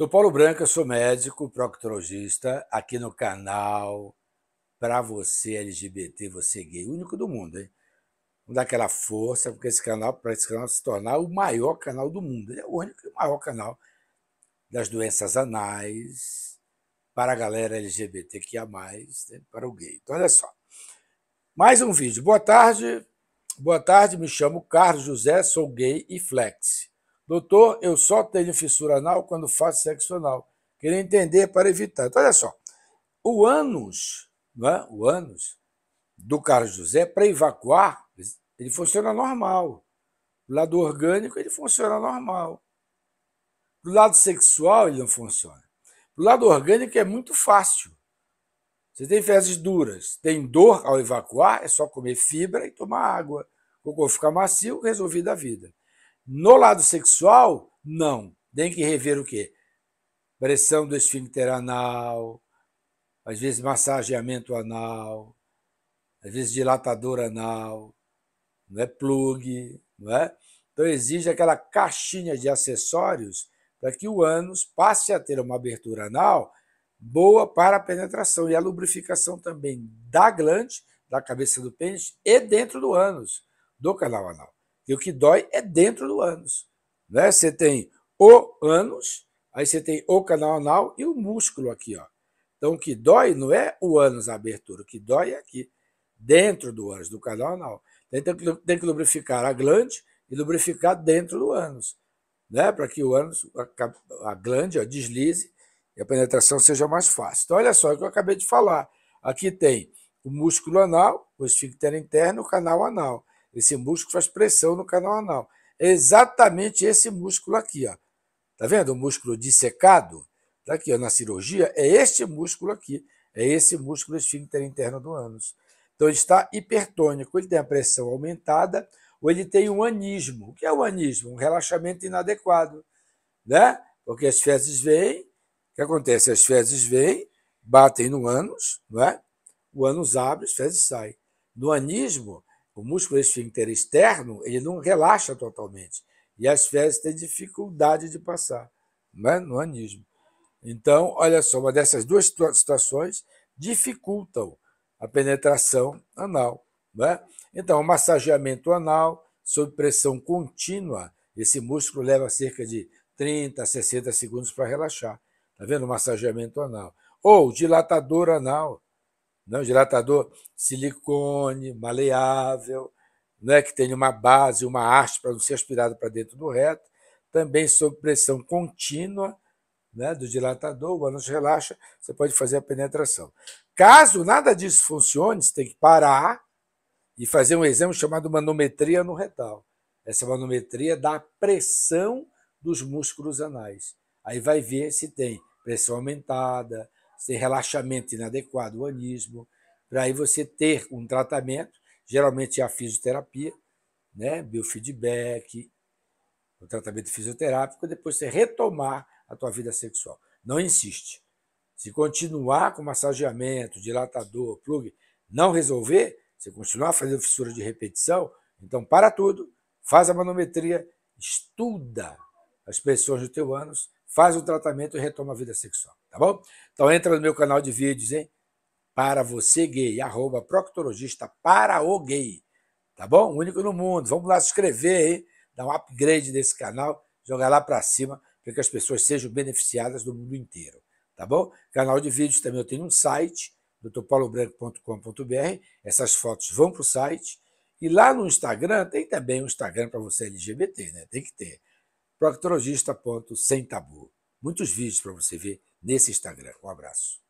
Sou Paulo Branca, sou médico, proctologista, aqui no canal Pra Você LGBT, Você Gay, único do mundo, hein? Vamos dar aquela força porque esse canal, para esse canal se tornar o maior canal do mundo. Ele é o único e maior canal das doenças anais para a galera LGBT que há mais, né? para o gay. Então, olha só. Mais um vídeo. Boa tarde. Boa tarde, me chamo Carlos José, sou gay e flex. Doutor, eu só tenho fissura anal quando faço sexo anal. Queria entender para evitar. Então, olha só. O ânus, né? o ânus do Carlos José, para evacuar, ele funciona normal. Do lado orgânico, ele funciona normal. Do lado sexual, ele não funciona. Do lado orgânico, é muito fácil. Você tem fezes duras, tem dor ao evacuar, é só comer fibra e tomar água. O cocô fica macio, resolvido a vida. No lado sexual, não. Tem que rever o quê? Pressão do esfíncter anal, às vezes massageamento anal, às vezes dilatador anal, não é plug, não é? Então exige aquela caixinha de acessórios para que o ânus passe a ter uma abertura anal boa para a penetração e a lubrificação também da glande, da cabeça do pênis e dentro do ânus, do canal anal. E o que dói é dentro do ânus. Né? Você tem o ânus, aí você tem o canal anal e o músculo aqui. Ó. Então o que dói não é o ânus a abertura, o que dói é aqui, dentro do ânus, do canal anal. Então, tem, que, lubrificar a glande e lubrificar dentro do ânus, né? para que o ânus, a, a glande, ó, deslize e a penetração seja mais fácil. Então, olha só o que eu acabei de falar. Aqui tem o músculo anal, o esfíncter interno, o canal anal. Esse músculo faz pressão no canal anal. É exatamente esse músculo aqui, ó. Tá vendo? O músculo dissecado, tá aqui, ó, na cirurgia, é este músculo aqui, é esse músculo esfíncter interno do ânus. Então ele está hipertônico, ele tem a pressão aumentada ou ele tem um anismo. O que é o anismo? Um relaxamento inadequado, né? Porque as fezes vêm, o que acontece? As fezes vêm, batem no ânus, não é? O ânus abre, as fezes saem. No anismo, o músculo esfíncter externo ele não relaxa totalmente e as fezes têm dificuldade de passar né? no anismo. Então, olha só, uma dessas duas situações dificultam a penetração anal. Né? Então, o massageamento anal sob pressão contínua, esse músculo leva cerca de 30 a 60 segundos para relaxar. Está vendo? O massageamento anal. Ou dilatador anal, não, né? dilatador silicone, maleável, né, que tenha uma base, uma haste para não ser aspirado para dentro do reto, também sob pressão contínua né, do dilatador, o ânus relaxa, você pode fazer a penetração. Caso nada disso funcione, você tem que parar e fazer um exame chamado manometria no retal. Essa manometria dá pressão dos músculos anais. Aí vai ver se tem pressão aumentada, ser relaxamento inadequado, o anismo, para aí você ter um tratamento, geralmente é a fisioterapia, né, biofeedback, o tratamento fisioterápico, depois você retomar a tua vida sexual. Não insiste. Se continuar com massageamento, dilatador, plug, não resolver, se continuar fazendo fissura de repetição, então para tudo, faz a manometria, estuda as pressões do teu ânus faz o tratamento e retoma a vida sexual, tá bom? Então entra no meu canal de vídeos, hein? Para você gay, arroba proctologista para o gay, tá bom? Único no mundo. Vamos lá se inscrever, hein? Dar um upgrade desse canal, jogar lá para cima, para que as pessoas sejam beneficiadas do mundo inteiro, tá bom? Canal de vídeos também eu tenho um site, doutorpaulobranco.com.br, essas fotos vão para o site, e lá no Instagram, tem também um Instagram para você LGBT, né? Tem que ter proctologista.semtabu. Muitos vídeos para você ver nesse Instagram. Um abraço.